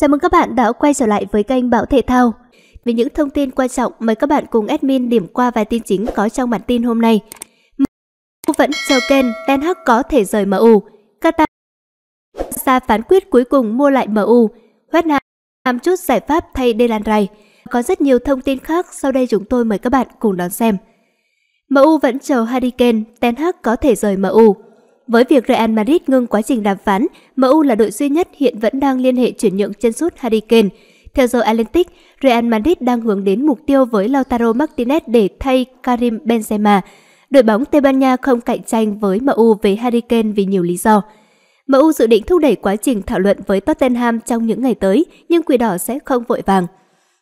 Chào dạ mừng các bạn đã quay trở lại với kênh Bảo Thể Thao. về những thông tin quan trọng, mời các bạn cùng admin điểm qua vài tin chính có trong bản tin hôm nay. MU vẫn chờ kênh, Ten Hag có thể rời MU. Qatar ra phán quyết cuối cùng mua lại MU. West Ham làm chút giải pháp thay Delan Ray. Có rất nhiều thông tin khác, sau đây chúng tôi mời các bạn cùng đón xem. MU vẫn chờ Harry Kane, Ten Hag có thể rời MU. Với việc Real Madrid ngưng quá trình đàm phán, MU là đội duy nhất hiện vẫn đang liên hệ chuyển nhượng chân sút Harry Kane. Theo The Atlantic, Real Madrid đang hướng đến mục tiêu với Lautaro Martinez để thay Karim Benzema. Đội bóng Tây Ban Nha không cạnh tranh với MU về Harry Kane vì nhiều lý do. MU dự định thúc đẩy quá trình thảo luận với Tottenham trong những ngày tới, nhưng Quỷ Đỏ sẽ không vội vàng.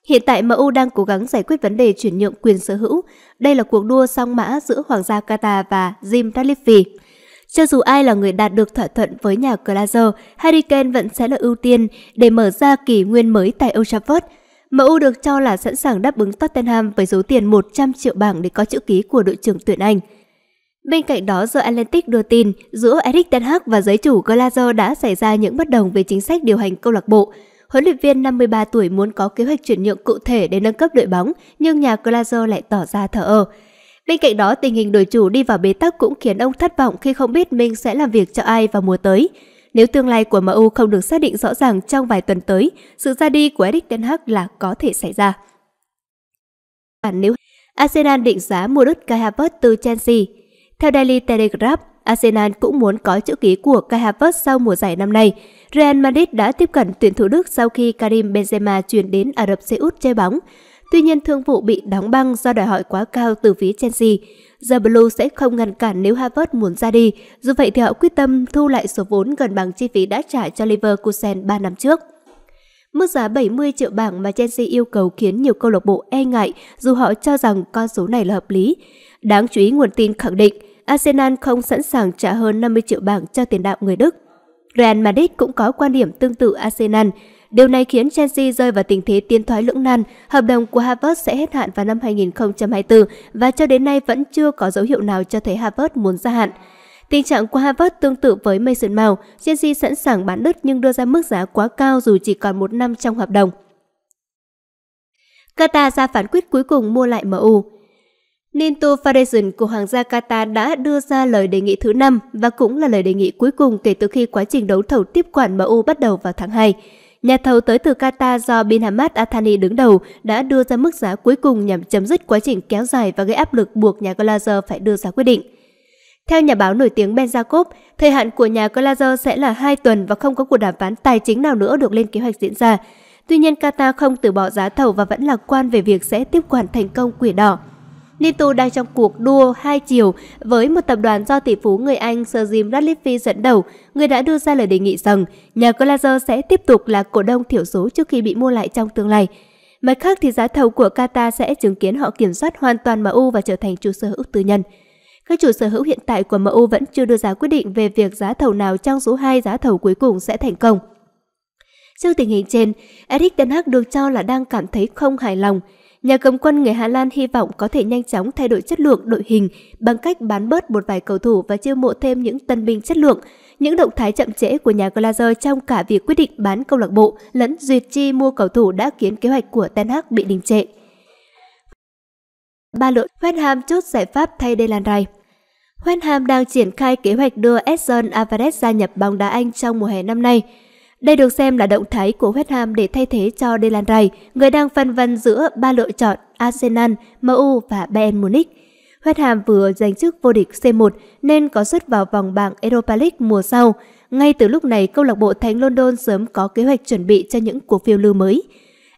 Hiện tại MU đang cố gắng giải quyết vấn đề chuyển nhượng quyền sở hữu. Đây là cuộc đua song mã giữa Hoàng gia Qatar và Jim Ratliff. Cho dù ai là người đạt được thỏa thuận với nhà Glazer, Harry Kane vẫn sẽ là ưu tiên để mở ra kỷ nguyên mới tại Old Trafford. MU được cho là sẵn sàng đáp ứng Tottenham với số tiền 100 triệu bảng để có chữ ký của đội trưởng tuyển Anh. Bên cạnh đó, The Atlantic đưa tin giữa Eric Ten Hag và giới chủ Glazer đã xảy ra những bất đồng về chính sách điều hành câu lạc bộ. Huấn luyện viên 53 tuổi muốn có kế hoạch chuyển nhượng cụ thể để nâng cấp đội bóng, nhưng nhà Glazer lại tỏ ra thờ ơ. Bên cạnh đó, tình hình đổi chủ đi vào bế tắc cũng khiến ông thất vọng khi không biết mình sẽ làm việc cho ai vào mùa tới. Nếu tương lai của MU không được xác định rõ ràng trong vài tuần tới, sự ra đi của Eric Ten Hag là có thể xảy ra. Và nếu Arsenal định giá mua đứt Kai Havertz từ Chelsea, theo Daily Telegraph, Arsenal cũng muốn có chữ ký của Kai Havertz sau mùa giải năm nay. Real Madrid đã tiếp cận tuyển thủ Đức sau khi Karim Benzema chuyển đến Ả Rập Xê Út chơi bóng. Tuy nhiên thương vụ bị đóng băng do đòi hỏi quá cao từ phía Chelsea. The Blue sẽ không ngăn cản nếu Havertz muốn ra đi, dù vậy thì họ quyết tâm thu lại số vốn gần bằng chi phí đã trả cho Leverkusen 3 năm trước. Mức giá 70 triệu bảng mà Chelsea yêu cầu khiến nhiều câu lạc bộ e ngại dù họ cho rằng con số này là hợp lý. Đáng chú ý nguồn tin khẳng định Arsenal không sẵn sàng trả hơn 50 triệu bảng cho tiền đạo người Đức. Real Madrid cũng có quan điểm tương tự Arsenal. Điều này khiến Chelsea rơi vào tình thế tiến thoái lưỡng nan. Hợp đồng của Havertz sẽ hết hạn vào năm 2024 và cho đến nay vẫn chưa có dấu hiệu nào cho thấy Havertz muốn gia hạn. Tình trạng của Havertz tương tự với Mason Mount, Chelsea sẵn sàng bán đứt nhưng đưa ra mức giá quá cao dù chỉ còn một năm trong hợp đồng. Qatar ra phán quyết cuối cùng mua lại MU. Ninto Foundation của Hoàng gia Qatar đã đưa ra lời đề nghị thứ năm và cũng là lời đề nghị cuối cùng kể từ khi quá trình đấu thầu tiếp quản MU bắt đầu vào tháng 2 nhà thầu tới từ Qatar do bin Hamad Athani đứng đầu đã đưa ra mức giá cuối cùng nhằm chấm dứt quá trình kéo dài và gây áp lực buộc nhà Glazer phải đưa ra quyết định. Theo nhà báo nổi tiếng Ben Jacob, thời hạn của nhà Glazer sẽ là 2 tuần và không có cuộc đàm phán tài chính nào nữa được lên kế hoạch diễn ra. Tuy nhiên, Qatar không từ bỏ giá thầu và vẫn lạc quan về việc sẽ tiếp quản thành công quỷ đỏ. Nito đang trong cuộc đua hai chiều với một tập đoàn do tỷ phú người Anh Sir Jim Ratcliffe dẫn đầu, người đã đưa ra lời đề nghị rằng nhà Glazer sẽ tiếp tục là cổ đông thiểu số trước khi bị mua lại trong tương lai. Mặt khác thì giá thầu của Qatar sẽ chứng kiến họ kiểm soát hoàn toàn MU và trở thành chủ sở hữu tư nhân. Các chủ sở hữu hiện tại của MU vẫn chưa đưa ra quyết định về việc giá thầu nào trong số hai giá thầu cuối cùng sẽ thành công. Trước tình hình trên, Eric Ten Hag được cho là đang cảm thấy không hài lòng – nhà cầm quân người Hà Lan hy vọng có thể nhanh chóng thay đổi chất lượng đội hình bằng cách bán bớt một vài cầu thủ và chiêu mộ thêm những tân binh chất lượng. Những động thái chậm trễ của nhà Glazer trong cả việc quyết định bán câu lạc bộ lẫn duyệt chi mua cầu thủ đã khiến kế hoạch của Ten Hag bị đình trệ. Ba đội West Ham chốt giải pháp thay Delaney. West Ham đang triển khai kế hoạch đưa Edson Alvarez gia nhập bóng đá Anh trong mùa hè năm nay. Đây được xem là động thái của West Ham để thay thế cho Dylan Ray, người đang phân vân giữa ba lựa chọn Arsenal, MU và Bayern Munich. West Ham vừa giành chức vô địch C1 nên có suất vào vòng bảng Europa League mùa sau. Ngay từ lúc này, câu lạc bộ Thánh London sớm có kế hoạch chuẩn bị cho những cuộc phiêu lưu mới.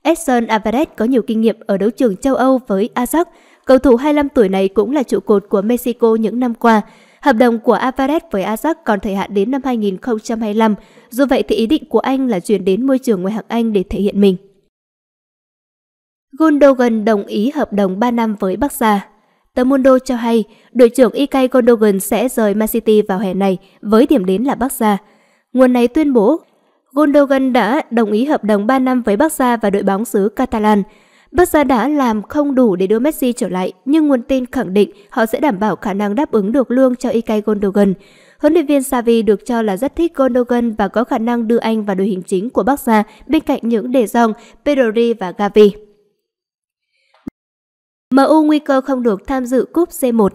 Edson Alvarez có nhiều kinh nghiệm ở đấu trường châu Âu với Ajax. Cầu thủ 25 tuổi này cũng là trụ cột của Mexico những năm qua. Hợp đồng của Alvarez với Ajax còn thời hạn đến năm 2025, dù vậy thì ý định của anh là chuyển đến môi trường ngoại hạng Anh để thể hiện mình. Gundogan đồng ý hợp đồng 3 năm với Barca. Tờ Mundo cho hay, đội trưởng Ikay Gundogan sẽ rời Man City vào hè này với điểm đến là Barca. Nguồn này tuyên bố Gundogan đã đồng ý hợp đồng 3 năm với Barca và đội bóng xứ Catalan. Barca đã làm không đủ để đưa Messi trở lại, nhưng nguồn tin khẳng định họ sẽ đảm bảo khả năng đáp ứng được lương cho Ikay Gundogan. Huấn luyện viên Xavi được cho là rất thích Gundogan và có khả năng đưa anh vào đội hình chính của Barca bên cạnh những đề dòng Pedri và Gavi. MU nguy cơ không được tham dự cúp C1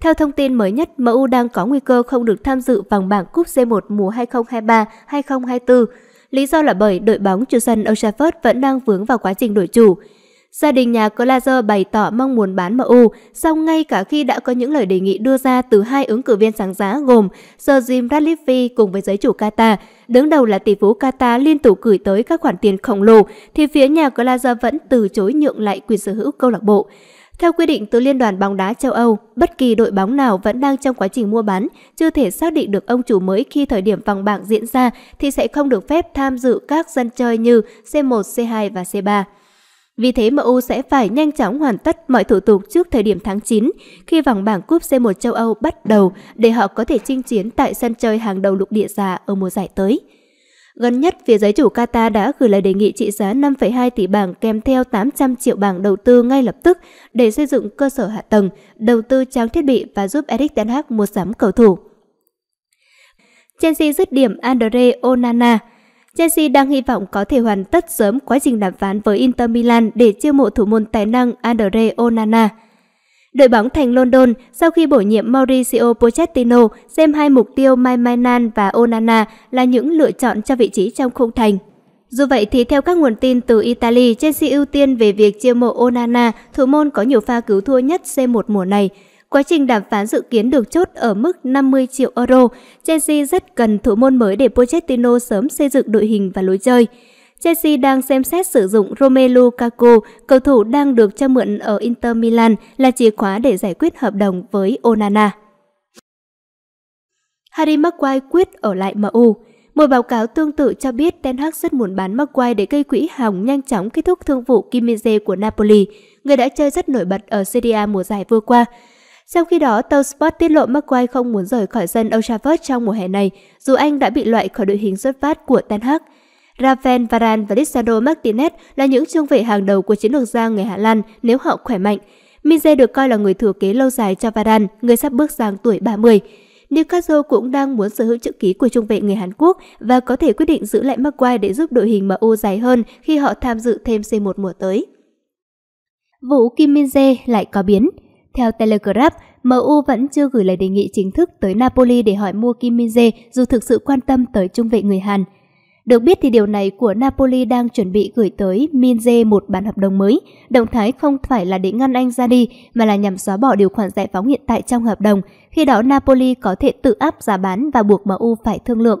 theo thông tin mới nhất, MU đang có nguy cơ không được tham dự vòng bảng cúp C1 mùa 2023-2024. Lý do là bởi đội bóng chủ sân Old Trafford vẫn đang vướng vào quá trình đổi chủ. Gia đình nhà Glazer bày tỏ mong muốn bán MU, song ngay cả khi đã có những lời đề nghị đưa ra từ hai ứng cử viên sáng giá gồm Sir Jim Ratcliffe cùng với giới chủ Qatar, đứng đầu là tỷ phú Qatar liên tục gửi tới các khoản tiền khổng lồ, thì phía nhà Glazer vẫn từ chối nhượng lại quyền sở hữu câu lạc bộ. Theo quy định từ Liên đoàn bóng đá châu Âu, bất kỳ đội bóng nào vẫn đang trong quá trình mua bán, chưa thể xác định được ông chủ mới khi thời điểm vòng bảng diễn ra thì sẽ không được phép tham dự các sân chơi như C1, C2 và C3. Vì thế MU sẽ phải nhanh chóng hoàn tất mọi thủ tục trước thời điểm tháng 9 khi vòng bảng cúp C1 châu Âu bắt đầu để họ có thể chinh chiến tại sân chơi hàng đầu lục địa già ở mùa giải tới. Gần nhất, phía giới chủ Qatar đã gửi lời đề nghị trị giá 5,2 tỷ bảng kèm theo 800 triệu bảng đầu tư ngay lập tức để xây dựng cơ sở hạ tầng, đầu tư trang thiết bị và giúp Eric Ten Hag mua sắm cầu thủ. Chelsea dứt điểm Andre Onana – Chelsea đang hy vọng có thể hoàn tất sớm quá trình đàm phán với Inter Milan để chiêu mộ thủ môn tài năng Andre Onana. Đội bóng thành London sau khi bổ nhiệm Mauricio Pochettino xem hai mục tiêu Mai Mai Nan và Onana là những lựa chọn cho vị trí trong khung thành. Dù vậy thì theo các nguồn tin từ Italy, Chelsea ưu tiên về việc chiêu mộ Onana, thủ môn có nhiều pha cứu thua nhất C1 mùa này – Quá trình đàm phán dự kiến được chốt ở mức 50 triệu euro. Chelsea rất cần thủ môn mới để Pochettino sớm xây dựng đội hình và lối chơi. Chelsea đang xem xét sử dụng Romelu Lukaku, cầu thủ đang được cho mượn ở Inter Milan là chìa khóa để giải quyết hợp đồng với Onana. Harry Maguire quyết ở lại MU. Một báo cáo tương tự cho biết Ten Hag rất muốn bán Maguire để gây quỹ hỏng nhanh chóng kết thúc thương vụ Kimmize của Napoli, người đã chơi rất nổi bật ở Serie A mùa giải vừa qua. Trong khi đó, tàu Sport tiết lộ McQuay không muốn rời khỏi sân Old Trafford trong mùa hè này, dù anh đã bị loại khỏi đội hình xuất phát của Ten Hag. Rafael Varane và Lisandro Martinez là những trung vệ hàng đầu của chiến lược gia người Hà Lan nếu họ khỏe mạnh. Mize được coi là người thừa kế lâu dài cho Varane, người sắp bước sang tuổi 30. Newcastle cũng đang muốn sở hữu chữ ký của trung vệ người Hàn Quốc và có thể quyết định giữ lại Maguire để giúp đội hình MU dài hơn khi họ tham dự thêm C1 mùa tới. Vụ Kim Minze lại có biến. Theo Telegraph, MU vẫn chưa gửi lời đề nghị chính thức tới Napoli để hỏi mua Kim Min Jae dù thực sự quan tâm tới trung vệ người Hàn. Được biết thì điều này của Napoli đang chuẩn bị gửi tới Min Jae một bản hợp đồng mới. Động thái không phải là để ngăn anh ra đi mà là nhằm xóa bỏ điều khoản giải phóng hiện tại trong hợp đồng. Khi đó Napoli có thể tự áp giá bán và buộc MU phải thương lượng